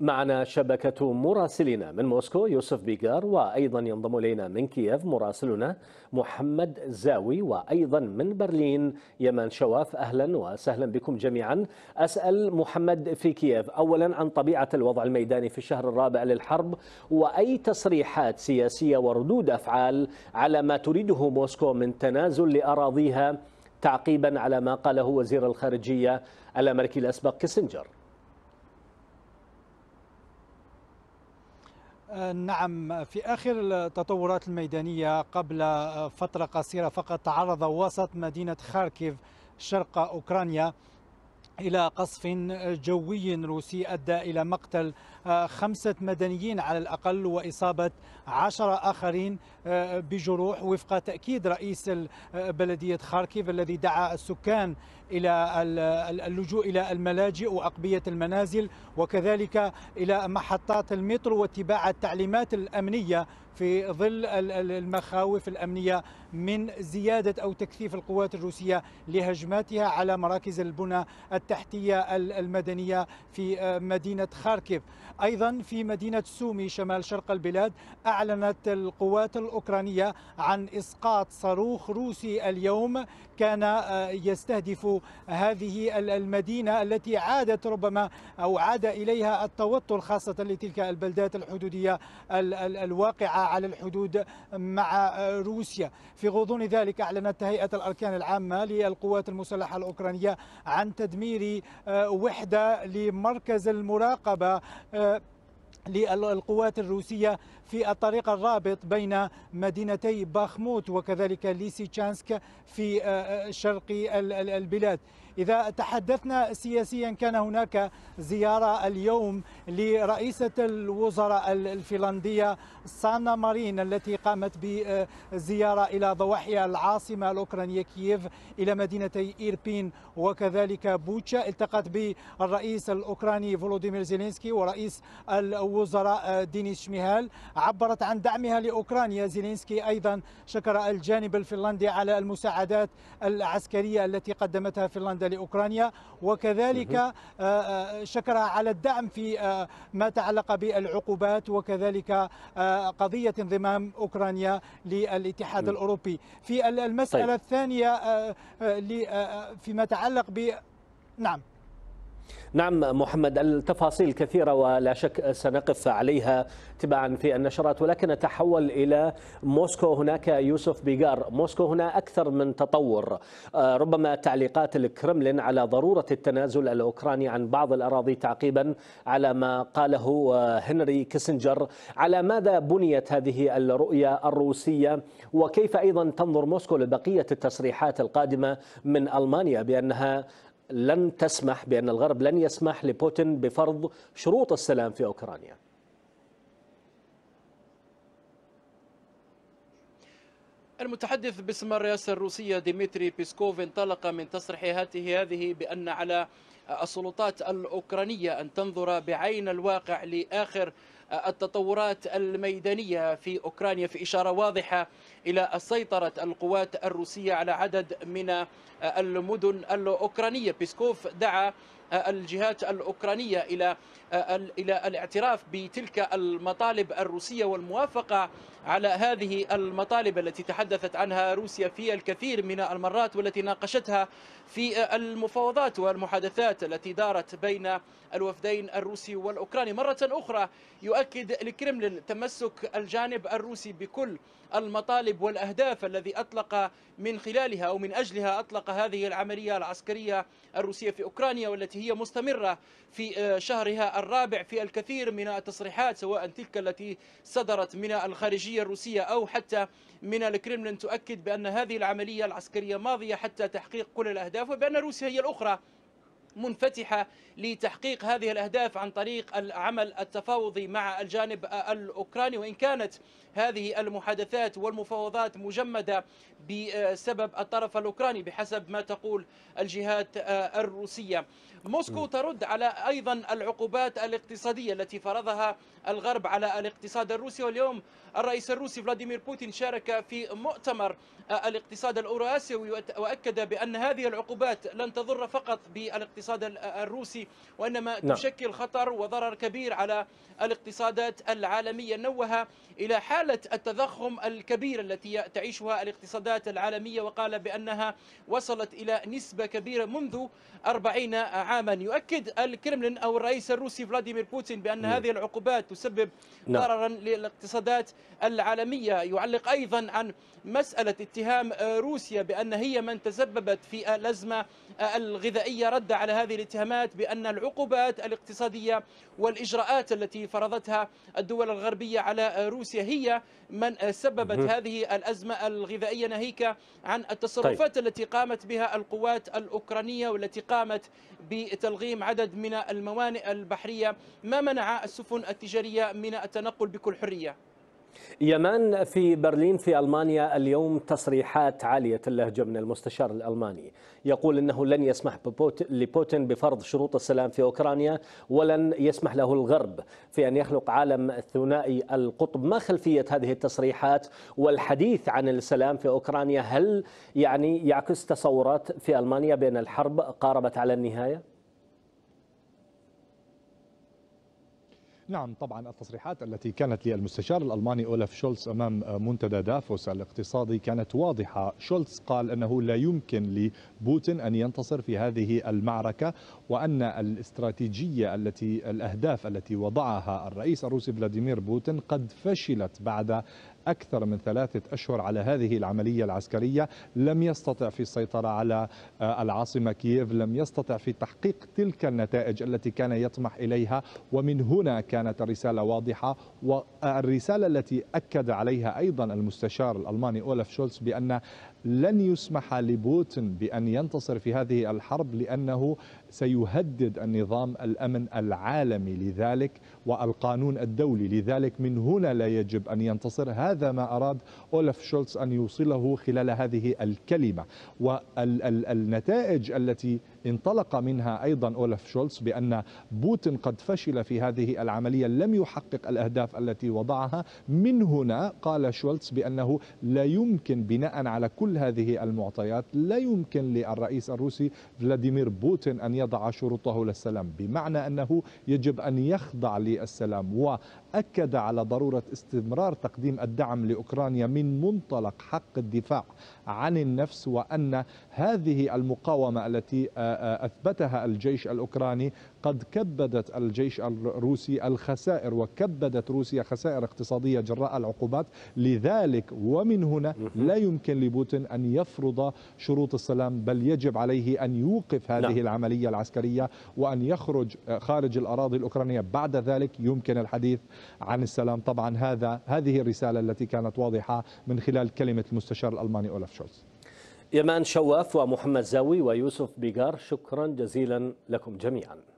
معنا شبكة مراسلنا من موسكو يوسف بيجار وأيضا ينضم إلينا من كييف مراسلنا محمد زاوي وأيضا من برلين يمان شواف أهلا وسهلا بكم جميعا أسأل محمد في كييف أولا عن طبيعة الوضع الميداني في الشهر الرابع للحرب وأي تصريحات سياسية وردود أفعال على ما تريده موسكو من تنازل لأراضيها تعقيبا على ما قاله وزير الخارجية الأمريكي الأسبق كيسنجر آه، نعم في آخر التطورات الميدانية قبل آه، فترة قصيرة فقط تعرض وسط مدينة خاركيف شرق أوكرانيا إلى قصف جوي روسي أدى إلى مقتل خمسة مدنيين على الأقل وإصابة عشرة آخرين آه، بجروح وفق تأكيد رئيس بلدية خاركيف الذي دعا السكان إلى اللجوء إلى الملاجئ وأقبية المنازل وكذلك إلى محطات المترو واتباع التعليمات الأمنية في ظل المخاوف الأمنية من زيادة أو تكثيف القوات الروسية لهجماتها على مراكز البنى التحتية المدنية في آه، مدينة خاركيف أيضا في مدينة سومي شمال شرق البلاد أعلنت القوات الأوكرانية عن إسقاط صاروخ روسي اليوم كان آه، يستهدف هذه المدينة التي عادت ربما أو عاد إليها التوتر خاصة لتلك البلدات الحدودية الواقعة على الحدود مع آه، روسيا في غضون ذلك أعلنت هيئة الأركان العامة للقوات المسلحة الأوكرانية عن تدمير آه، وحدة لمركز المراقبة للقوات الروسية في الطريق الرابط بين مدينتي باخموت وكذلك ليسيتشانسك في آه، آه، شرق البلاد إذا تحدثنا سياسيا كان هناك زيارة اليوم لرئيسة الوزراء الفنلندية سانا مارين التي قامت بزيارة إلى ضواحي العاصمة الأوكرانية كييف إلى مدينتي إيربين وكذلك بوتشا التقت بالرئيس الأوكراني فولوديمير زيلينسكي ورئيس الوزراء دينيس شميهال عبرت عن دعمها لأوكرانيا زيلينسكي أيضا شكر الجانب الفنلندي على المساعدات العسكرية التي قدمتها فنلندا المساعدة لأوكرانيا وكذلك آه، آه، شكر على الدعم في آه، ما تعلق بالعقوبات وكذلك قضية انضمام أوكرانيا للاتحاد الأوروبي في المسألة طيب. الثانية فيما تعلق ب نعم نعم محمد التفاصيل كثيرة ولا شك سنقف عليها تباعا في النشرات ولكن نتحول إلى موسكو هناك يوسف بيغار موسكو هنا أكثر من تطور آه، ربما تعليقات الكرملين على ضرورة التنازل الأوكراني عن بعض الأراضي تعقيبا على ما قاله آه، هنري كيسنجر على ماذا بنيت هذه الرؤية الروسية وكيف أيضا تنظر موسكو لبقية التصريحات القادمة من ألمانيا بأنها لن تسمح بأن الغرب لن يسمح لبوتين بفرض شروط السلام في أوكرانيا المتحدث باسم الرئاسة الروسية ديمتري بيسكوف انطلق من تصريحاته هذه بأن على السلطات الأوكرانية أن تنظر بعين الواقع لآخر التطورات الميدانية في أوكرانيا في إشارة واضحة إلى سيطرة القوات الروسية على عدد من آه، المدن الأوكرانية بيسكوف دعا آه، الجهات الأوكرانية إلى آه، إلى الاعتراف بتلك المطالب الروسية والموافقة على هذه المطالب التي تحدثت عنها روسيا في الكثير من المرات والتي ناقشتها في المفاوضات والمحادثات التي دارت بين الوفدين الروسي والأوكراني مرة أخرى يؤكد الكرملين تمسك الجانب الروسي بكل المطالب المغرب والأهداف الذي أطلق من خلالها أو من أجلها أطلق هذه العملية العسكرية الروسية في أوكرانيا والتي هي مستمرة في آه، شهرها الرابع في الكثير من التصريحات سواء تلك التي صدرت من الخارجية الروسية أو حتى من الكرملين تؤكد بأن هذه العملية العسكرية ماضية حتى تحقيق كل الأهداف وبأن روسيا هي الأخرى منفتحة لتحقيق هذه الأهداف عن طريق العمل التفاوضي مع الجانب الأوكراني وإن كانت هذه المحادثات والمفاوضات مجمدة بسبب الطرف الأوكراني بحسب ما تقول الجهات الروسية موسكو ترد على أيضا العقوبات الاقتصادية التي فرضها الغرب على الاقتصاد الروسي واليوم الرئيس الروسي فلاديمير بوتين شارك في مؤتمر الاقتصاد الأوراسيوي وأكد بأن هذه العقوبات لن تضر فقط بالاقتصاد الاقتصاد الروسي وإنما نعم. تشكل خطر وضرر كبير على الاقتصادات العالمية نوه إلى حالة التضخم الكبير التي تعيشها الاقتصادات العالمية وقال بأنها وصلت إلى نسبة كبيرة منذ 40 عاما يؤكد الكرملين أو الرئيس الروسي فلاديمير بوتين بأن م. نعم. هذه العقوبات تسبب نعم. ضررا للاقتصادات العالمية يعلق أيضا عن مسألة اتهام روسيا بأن هي من تسببت في الأزمة الغذائية رد على هذه الاتهامات بأن العقوبات الاقتصادية والإجراءات التي فرضتها الدول الغربية على روسيا هي من سببت هذه الأزمة الغذائية ناهيك عن التصرفات طيب. التي قامت بها القوات الأوكرانية والتي قامت بتلغيم عدد من الموانئ البحرية ما منع السفن التجارية من التنقل بكل حرية يمان في برلين في المانيا اليوم تصريحات عاليه اللهجه من المستشار الالماني يقول انه لن يسمح لبوتين بفرض شروط السلام في اوكرانيا ولن يسمح له الغرب في ان يخلق عالم ثنائي القطب ما خلفيه هذه التصريحات والحديث عن السلام في اوكرانيا هل يعني يعكس تصورات في المانيا بان الحرب قاربت على النهايه نعم طبعا التصريحات التي كانت للمستشار الألماني أولاف شولتز أمام منتدى دافوس الاقتصادي كانت واضحة شولتز قال أنه لا يمكن لبوتين أن ينتصر في هذه المعركة وأن الاستراتيجية التي الأهداف التي وضعها الرئيس الروسي فلاديمير بوتين قد فشلت بعد أكثر من ثلاثة أشهر على هذه العملية العسكرية لم يستطع في السيطرة على آه، العاصمة كييف لم يستطع في تحقيق تلك النتائج التي كان يطمح إليها ومن هنا كانت الرسالة واضحة والرسالة التي أكد عليها أيضا المستشار الألماني أولف شولتز بأن لن يسمح لبوتين بأن ينتصر في هذه الحرب لأنه سيهدد النظام الأمن العالمي لذلك والقانون الدولي لذلك من هنا لا يجب أن ينتصر هذا ما أراد أولف شولتز أن يوصله خلال هذه الكلمة والنتائج التي انطلق منها أيضا أولف شولتز بأن بوتين قد فشل في هذه العملية لم يحقق الأهداف التي وضعها من هنا قال شولتز بأنه لا يمكن بناء على كل هذه المعطيات لا يمكن للرئيس الروسي فلاديمير بوتين أن يضع شروطه للسلام بمعنى أنه يجب أن يخضع للسلام و أكد على ضرورة استمرار تقديم الدعم لأوكرانيا من منطلق حق الدفاع عن النفس وأن هذه المقاومة التي أثبتها الجيش الأوكراني قد كبدت الجيش الروسي الخسائر وكبدت روسيا خسائر اقتصادية جراء العقوبات لذلك ومن هنا لا يمكن لبوتين أن يفرض شروط السلام بل يجب عليه أن يوقف هذه لا. نعم. العملية العسكرية وأن يخرج خارج الأراضي الأوكرانية بعد ذلك يمكن الحديث عن السلام طبعا هذا هذه الرسالة التي كانت واضحة من خلال كلمة المستشار الألماني أولف شولز يمان شواف ومحمد زاوي ويوسف بيغار شكرا جزيلا لكم جميعا